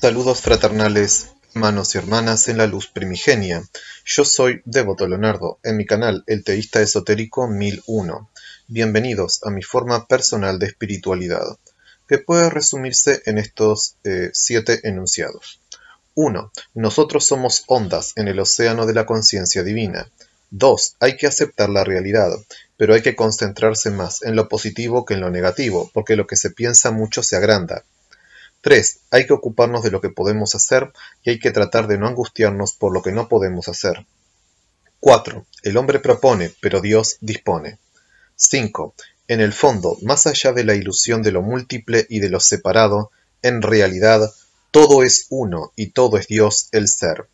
Saludos fraternales, hermanos y hermanas en la luz primigenia. Yo soy Devoto Leonardo, en mi canal El Teísta Esotérico 1001. Bienvenidos a mi forma personal de espiritualidad, que puede resumirse en estos eh, siete enunciados. 1. Nosotros somos ondas en el océano de la conciencia divina. 2. Hay que aceptar la realidad, pero hay que concentrarse más en lo positivo que en lo negativo, porque lo que se piensa mucho se agranda. 3. Hay que ocuparnos de lo que podemos hacer y hay que tratar de no angustiarnos por lo que no podemos hacer. 4. El hombre propone, pero Dios dispone. 5. En el fondo, más allá de la ilusión de lo múltiple y de lo separado, en realidad, todo es uno y todo es Dios el ser.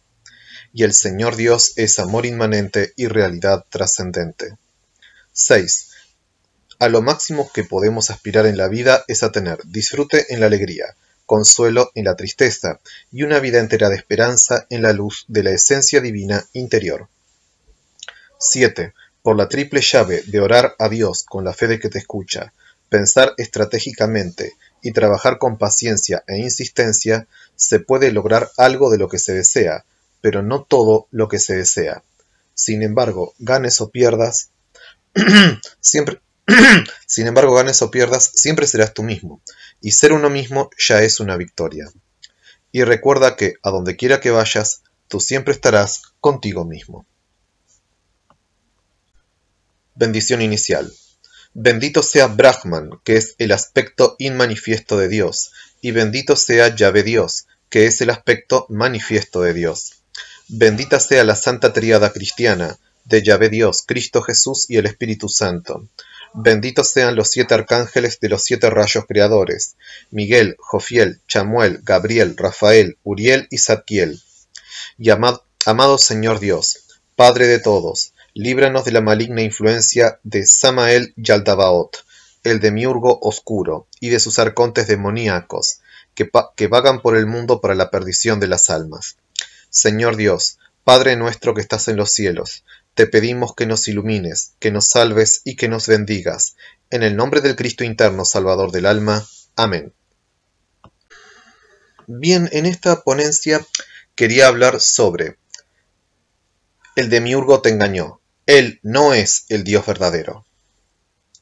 Y el Señor Dios es amor inmanente y realidad trascendente. 6. A lo máximo que podemos aspirar en la vida es a tener disfrute en la alegría, consuelo en la tristeza y una vida entera de esperanza en la luz de la esencia divina interior. 7. Por la triple llave de orar a Dios con la fe de que te escucha, pensar estratégicamente y trabajar con paciencia e insistencia, se puede lograr algo de lo que se desea, pero no todo lo que se desea. Sin embargo, ganes o pierdas, siempre, Sin embargo, ganes o pierdas, siempre serás tú mismo, y ser uno mismo ya es una victoria. Y recuerda que, a donde quiera que vayas, tú siempre estarás contigo mismo. Bendición inicial. Bendito sea Brahman, que es el aspecto inmanifiesto de Dios, y bendito sea Yahvé Dios, que es el aspecto manifiesto de Dios. Bendita sea la Santa Tríada Cristiana, de Yahvé Dios, Cristo Jesús y el Espíritu Santo. Benditos sean los siete arcángeles de los siete rayos creadores, Miguel, Jofiel, Chamuel, Gabriel, Rafael, Uriel y Zadkiel. Y amado, Señor Dios, Padre de todos, líbranos de la maligna influencia de Samael Yaldabaot, el demiurgo oscuro, y de sus arcontes demoníacos, que vagan por el mundo para la perdición de las almas. Señor Dios, Padre nuestro que estás en los cielos, te pedimos que nos ilumines, que nos salves y que nos bendigas. En el nombre del Cristo interno, Salvador del alma. Amén. Bien, en esta ponencia quería hablar sobre el demiurgo te engañó. Él no es el Dios verdadero.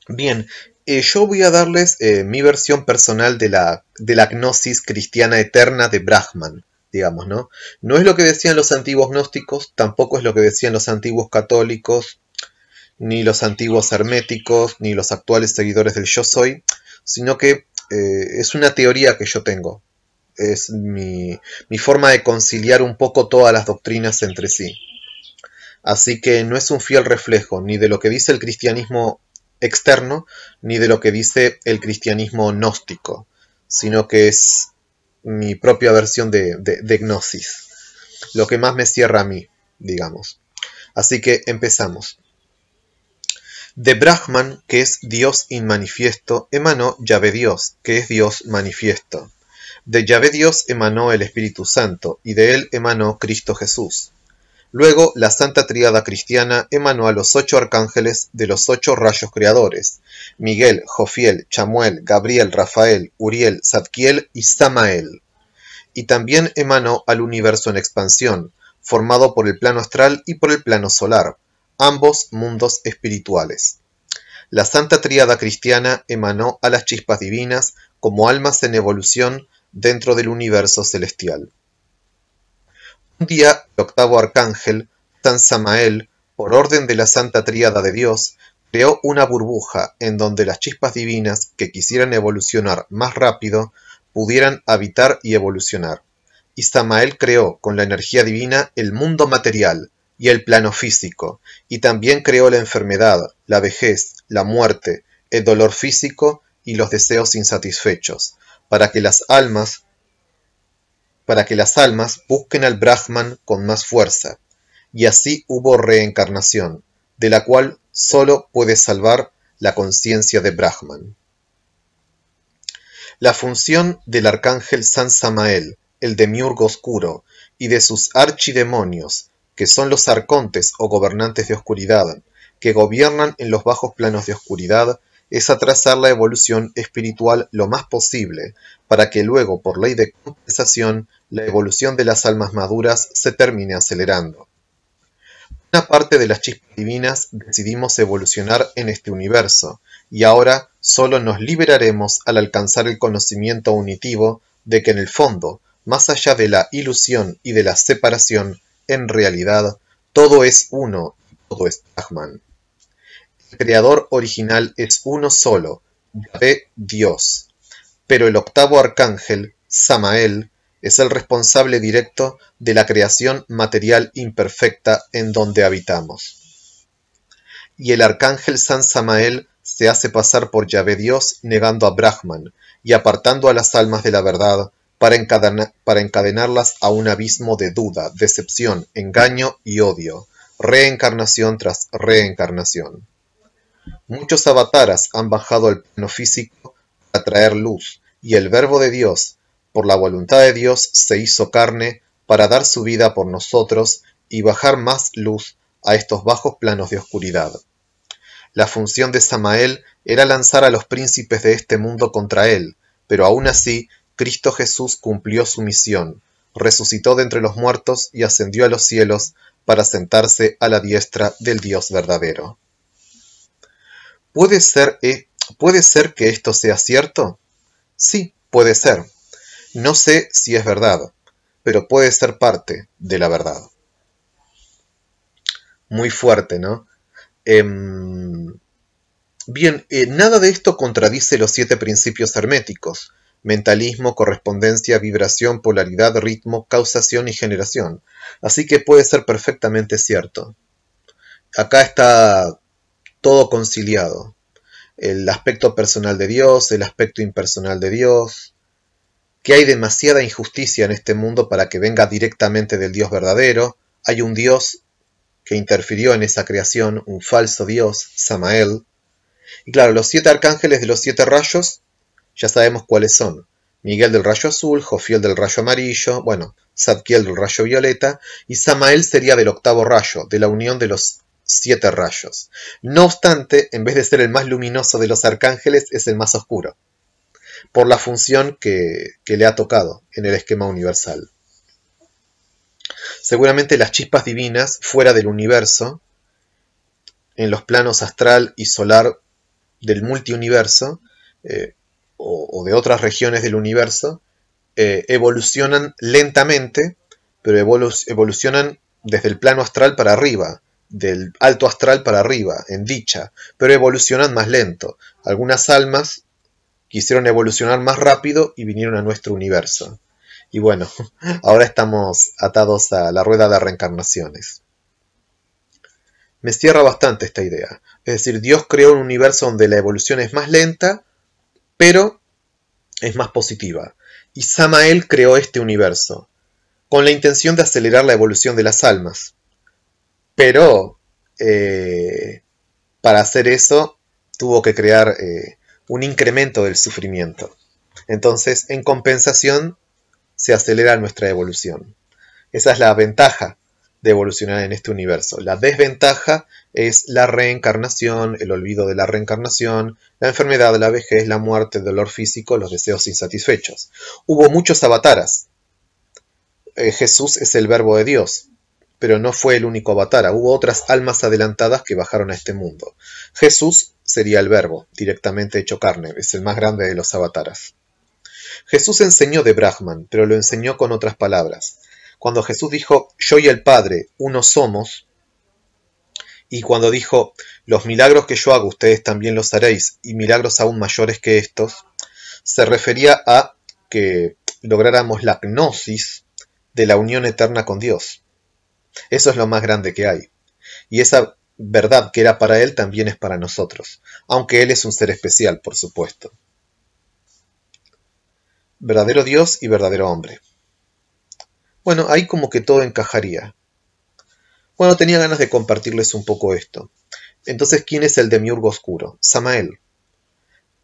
Bien, eh, yo voy a darles eh, mi versión personal de la, de la gnosis cristiana eterna de Brahman digamos, ¿no? No es lo que decían los antiguos gnósticos, tampoco es lo que decían los antiguos católicos, ni los antiguos herméticos, ni los actuales seguidores del yo soy, sino que eh, es una teoría que yo tengo. Es mi forma de conciliar un poco todas las doctrinas entre sí. Así que no es un fiel reflejo ni de lo que dice el cristianismo externo, ni de lo que dice el cristianismo gnóstico, sino que es mi propia versión de, Gnosis, lo que más me cierra a mí, digamos. Así que empezamos. De Brahman, que es Dios inmanifiesto, emanó Yahvé Dios, que es Dios manifiesto. De Yahvé Dios emanó el Espíritu Santo, y de él emanó Cristo Jesús. Luego, la Santa Tríada Cristiana emanó a los ocho arcángeles de los ocho rayos creadores, Miguel, Jofiel, Chamuel, Gabriel, Rafael, Uriel, Zadkiel y Samael. Y también emanó al universo en expansión, formado por el plano astral y por el plano solar, ambos mundos espirituales. La Santa Tríada Cristiana emanó a las chispas divinas como almas en evolución dentro del universo celestial día, el octavo arcángel, San Samael, por orden de la Santa Tríada de Dios, creó una burbuja en donde las chispas divinas que quisieran evolucionar más rápido pudieran habitar y evolucionar. Y Samael creó con la energía divina el mundo material y el plano físico, y también creó la enfermedad, la vejez, la muerte, el dolor físico y los deseos insatisfechos, para que las almas para que las almas busquen al Brahman con más fuerza, y así hubo reencarnación, de la cual solo puede salvar la conciencia de Brahman. La función del arcángel San Samael, el demiurgo oscuro, y de sus archidemonios, que son los arcontes o gobernantes de oscuridad, que gobiernan en los bajos planos de oscuridad, es atrasar la evolución espiritual lo más posible, para que luego, por ley de compensación, la evolución de las almas maduras se termine acelerando. Una parte de las chispas divinas decidimos evolucionar en este universo, y ahora solo nos liberaremos al alcanzar el conocimiento unitivo de que en el fondo, más allá de la ilusión y de la separación, en realidad todo es uno y todo es Brahman creador original es uno solo, Yahvé Dios, pero el octavo arcángel, Samael, es el responsable directo de la creación material imperfecta en donde habitamos. Y el arcángel San Samael se hace pasar por Yahvé Dios negando a Brahman y apartando a las almas de la verdad para encadenarlas a un abismo de duda, decepción, engaño y odio, reencarnación tras reencarnación. Muchos avataras han bajado al plano físico para traer luz, y el Verbo de Dios, por la voluntad de Dios, se hizo carne para dar su vida por nosotros y bajar más luz a estos bajos planos de oscuridad. La función de Samael era lanzar a los príncipes de este mundo contra él, pero aún así Cristo Jesús cumplió su misión, resucitó de entre los muertos y ascendió a los cielos para sentarse a la diestra del Dios verdadero. ¿Puede ser, eh, ¿Puede ser que esto sea cierto? Sí, puede ser. No sé si es verdad, pero puede ser parte de la verdad. Muy fuerte, ¿no? Em, bien, eh, nada de esto contradice los siete principios herméticos. Mentalismo, correspondencia, vibración, polaridad, ritmo, causación y generación. Así que puede ser perfectamente cierto. Acá está todo conciliado. El aspecto personal de Dios, el aspecto impersonal de Dios, que hay demasiada injusticia en este mundo para que venga directamente del Dios verdadero. Hay un Dios que interfirió en esa creación, un falso Dios, Samael. Y claro, los siete arcángeles de los siete rayos, ya sabemos cuáles son. Miguel del rayo azul, Jofiel del rayo amarillo, bueno, Zadkiel del rayo violeta, y Samael sería del octavo rayo, de la unión de los siete rayos. No obstante, en vez de ser el más luminoso de los arcángeles, es el más oscuro, por la función que, le ha tocado en el esquema universal. Seguramente las chispas divinas fuera del universo, en los planos astral y solar del multiuniverso, eh, o, de otras regiones del universo, eh, evolucionan lentamente, pero evolucionan desde el plano astral para arriba, del alto astral para arriba, en dicha, pero evolucionan más lento. Algunas almas quisieron evolucionar más rápido y vinieron a nuestro universo. Y bueno, ahora estamos atados a la rueda de reencarnaciones. Me cierra bastante esta idea. Es decir, Dios creó un universo donde la evolución es más lenta, pero es más positiva. Y Samael creó este universo, con la intención de acelerar la evolución de las almas. Pero eh, para hacer eso tuvo que crear eh, un incremento del sufrimiento. Entonces, en compensación, se acelera nuestra evolución. Esa es la ventaja de evolucionar en este universo. La desventaja es la reencarnación, el olvido de la reencarnación, la enfermedad, la vejez, la muerte, el dolor físico, los deseos insatisfechos. Hubo muchos avataras. Eh, Jesús es el verbo de Dios pero no fue el único avatar, hubo otras almas adelantadas que bajaron a este mundo. Jesús sería el verbo, directamente hecho carne, es el más grande de los avataras. Jesús enseñó de Brahman, pero lo enseñó con otras palabras. Cuando Jesús dijo, yo y el Padre, uno somos, y cuando dijo, los milagros que yo hago ustedes también los haréis, y milagros aún mayores que estos, se refería a que lográramos la gnosis de la unión eterna con Dios. Eso es lo más grande que hay. Y esa verdad que era para él también es para nosotros, aunque él es un ser especial, por supuesto. Verdadero Dios y verdadero hombre. Bueno, ahí como que todo encajaría. Bueno, tenía ganas de compartirles un poco esto. Entonces, ¿quién es el demiurgo oscuro? Samael.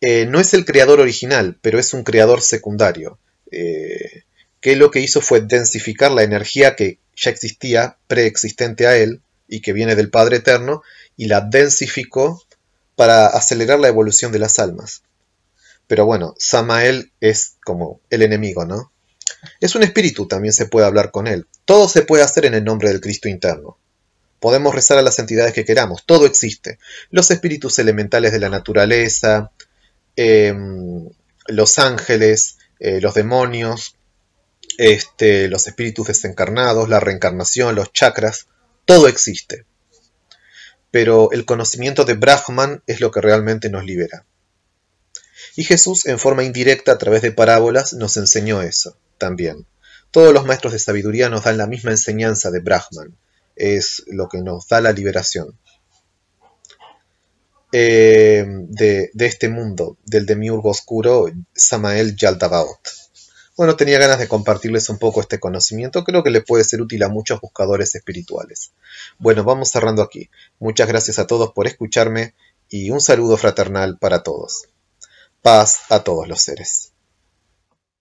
Eh, no es el creador original, pero es un creador secundario. Eh, que lo que hizo fue densificar la energía que ya existía, preexistente a él, y que viene del Padre Eterno, y la densificó para acelerar la evolución de las almas. Pero bueno, Samael es como el enemigo, ¿no? Es un espíritu, también se puede hablar con él. Todo se puede hacer en el nombre del Cristo interno. Podemos rezar a las entidades que queramos, todo existe. Los espíritus elementales de la naturaleza, em, los ángeles, eh, los demonios, este, los espíritus desencarnados, la reencarnación, los chakras, todo existe. Pero el conocimiento de Brahman es lo que realmente nos libera. Y Jesús, en forma indirecta, a través de parábolas, nos enseñó eso también. Todos los maestros de sabiduría nos dan la misma enseñanza de Brahman. Es lo que nos da la liberación eh, de, de, este mundo, del demiurgo oscuro Samael Yaldabaoth. Bueno, tenía ganas de compartirles un poco este conocimiento, creo que le puede ser útil a muchos buscadores espirituales. Bueno, vamos cerrando aquí. Muchas gracias a todos por escucharme y un saludo fraternal para todos. Paz a todos los seres.